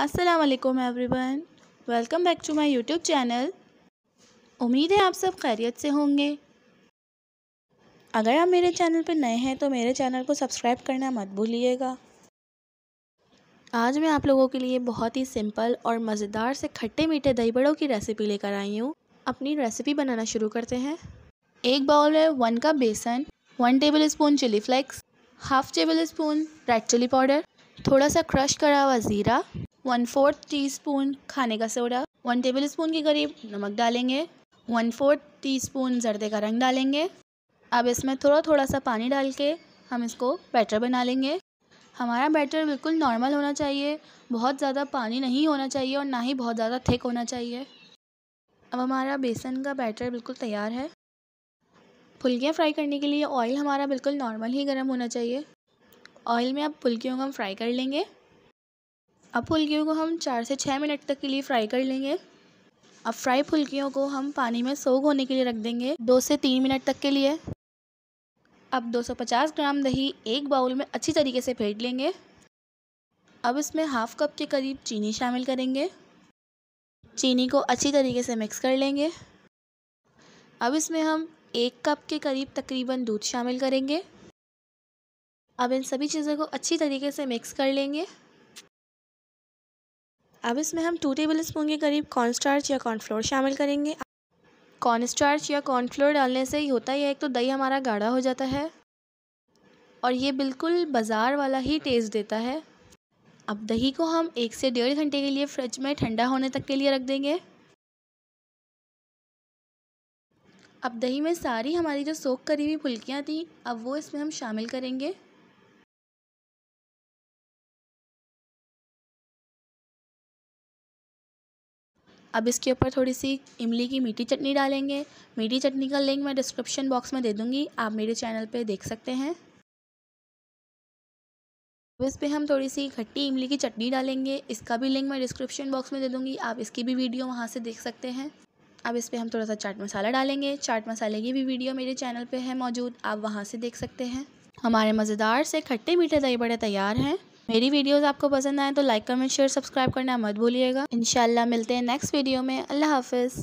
अस्सलाम everyone welcome back to my YouTube channel उम्मीद है आप सब खैरियत से होंगे अगर आप मेरे चैनल पर नए हैं तो मेरे चैनल को सब्सक्राइब करना मत भूलिएगा आज मैं आप लोगों के लिए बहुत ही सिंपल और मज़ेदार से खट्टे मीठे दही बड़ों की रेसिपी लेकर आई हूँ अपनी रेसिपी बनाना शुरू करते हैं एक बाउल है वन कप बेसन one tablespoon chili flakes half tablespoon red chili powder थोड़ा सा क्रश करा हुआ ज़ीरा वन फोर्थ टी स्पून खाने का सोडा वन टेबल स्पून के करीब नमक डालेंगे वन फोर्थ टी स्पून जर्दे का रंग डालेंगे अब इसमें थोड़ा थोड़ा सा पानी डाल के हम इसको बैटर बना लेंगे हमारा बैटर बिल्कुल नॉर्मल होना चाहिए बहुत ज़्यादा पानी नहीं होना चाहिए और ना ही बहुत ज़्यादा थिक होना चाहिए अब हमारा बेसन का बैटर बिल्कुल तैयार है फुलकियाँ फ्राई करने के लिए ऑयल हमारा बिल्कुल नॉर्मल ही गर्म होना चाहिए ऑयल में अब फुलकियों को हम फ्राई कर लेंगे अब फुलकियों को हम चार से छः मिनट तक के लिए फ्राई कर लेंगे अब फ्राई फुलकियों को हम पानी में सोग होने के लिए रख देंगे दो से तीन मिनट तक के लिए अब 250 ग्राम दही एक बाउल में अच्छी तरीके से फेंट लेंगे अब इसमें हाफ़ कप के करीब चीनी शामिल करेंगे चीनी को अच्छी तरीके से मिक्स कर लेंगे अब इसमें हम एक कप के करीब तकरीबन दूध शामिल करेंगे अब इन सभी चीज़ों को अच्छी तरीके से मिक्स कर लेंगे अब इसमें हम टू टेबल स्पून के करीब कॉर्नस्टार्च या कॉर्नफ्लोर शामिल करेंगे कॉर्नस्टार्च या कॉर्नफ्लोर डालने से होता है एक तो दही हमारा गाढ़ा हो जाता है और ये बिल्कुल बाज़ार वाला ही टेस्ट देता है अब दही को हम एक से डेढ़ घंटे के लिए फ्रिज में ठंडा होने तक के लिए रख देंगे अब दही में सारी हमारी जो सोख करी हुई फुल्कियाँ थी अब वो इसमें हम शामिल करेंगे अब इसके ऊपर थोड़ी सी इमली की मीठी चटनी डालेंगे मीठी चटनी का लिंक मैं डिस्क्रिप्शन बॉक्स में दे दूँगी आप मेरे चैनल पर देख सकते हैं अब इस पर हम थोड़ी सी खट्टी इमली की चटनी डालेंगे इसका भी लिंक मैं डिस्क्रिप्शन बॉक्स में दे दूँगी आप इसकी भी वीडियो वहाँ से देख सकते हैं अब इस पर हम थोड़ा सा चाट मसाला डालेंगे चाट मसाले की भी वीडियो मेरे चैनल पे है मौजूद आप वहाँ से देख सकते हैं हमारे मज़ेदार से खट्टे मीठे दही बड़े तैयार हैं मेरी वीडियोस आपको पसंद आए तो लाइक कमेंट शेयर सब्सक्राइब करना मत भूलिएगा इनशाला मिलते हैं नेक्स्ट वीडियो में अल्लाह हाफिज़